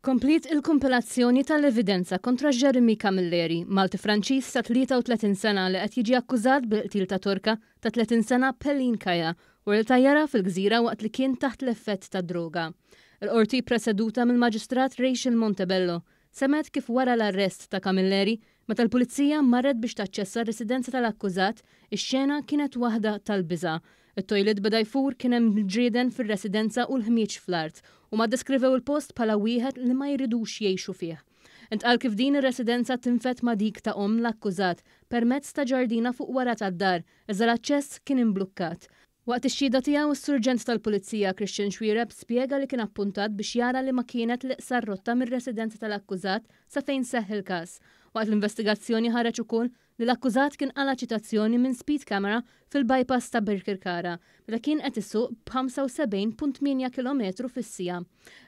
Komplit il-kompilazzjoni tal-evidenza kontra Jeremy Camilleri, Malti Franċis sa' 33 sena li qed jiġi akkużat bil-qtil ta' Torka ta' 30 sena pellin Kaja, u tajjara fil-gżira waqt li kien taħt l-effett ta' droga. Il-qorti preseduta mill-Maġistrat Rachel Montebello semet kif wara l-arrest ta' Kamilleri meta l-pulizija marret biex taċċessa residenza tal-akkużat, ix-xena kienet waħda tal-biża. it tojlet beda jfur kien hemm ġrieden fir-residenza u l-ħmieġ fl-art u ma deskrivew il-post bħala wieħed li ma jridux jgħixu fih. Intqal kif din ir-residenza tinfet ma dik ta' om l-akkużat permezz ta' ġardina fuq wara tad-dar, iżda l-aċċess kien imblukkat. Waqt ix-xhieda tiegħu is-Surġent tal-Pulizija Christian Xwireb spjega li kien appuntat biex jara li ma kienet li rotta mir-residenza tal-akkużat sa fejn seħħ il-każ. Waqt l-investigazzjoni ħareġ ukoll li l-akkużat kien għala ċitazzjoni minn speed camera fil-bypass ta' Birkirkara, meta kien qed isuq b'75.8 km fis-sija.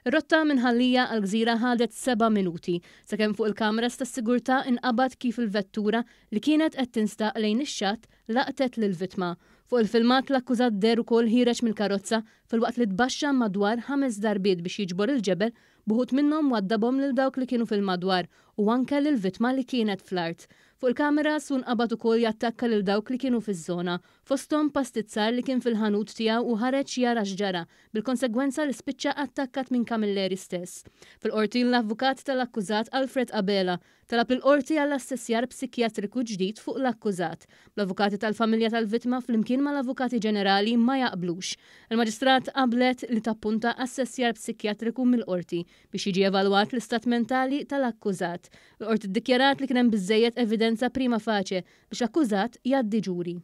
Ir-rotta minn ħallija għal gżira ħadet seba' minuti, sakemm fuq il-kameras tas-sigurtà inqabad kif il-vettura li kienet qed tinstaq lejn ix-xatt laqtet lil vittma Fuq il-filmat l-akkużat der ukoll ħireġ mill-karozza fil-waqt li tbaxxa madwar ħames darbiet biex jiġbor il-ġebel buħut minnhom waddabom lil dawk li kienu fil-madwar u anke lil vittma li kienet flart. Fuq il-kamera sun qabad ukoll jattakka lil dawk li kienu fiż-żona, fosthom pastizzar li kien fil-ħanut tiegħu u ħareġ jara x'ġara, bil-konsegwenza li spiċċa attakkat minn kamilleri stess. Fil-qorti l-avukat tal-akkużat Alfred Abela talab il-qorti għall-assessjar psikjatriku ġdid fuq l-akkużat. L-avukat l-avukati tal-familja tal-vittma flimkien mal-avukati ġenerali ma jaqblux. Il-maġistrat qablet li tappunta assessjar psikjatriku mill-qorti biex jiġi evalwat l-istat mentali tal-akkużat. L-qorti ddikjarat li kien hemm biżejjed evidenza prima faċe biex akkużat jaddi ġuri.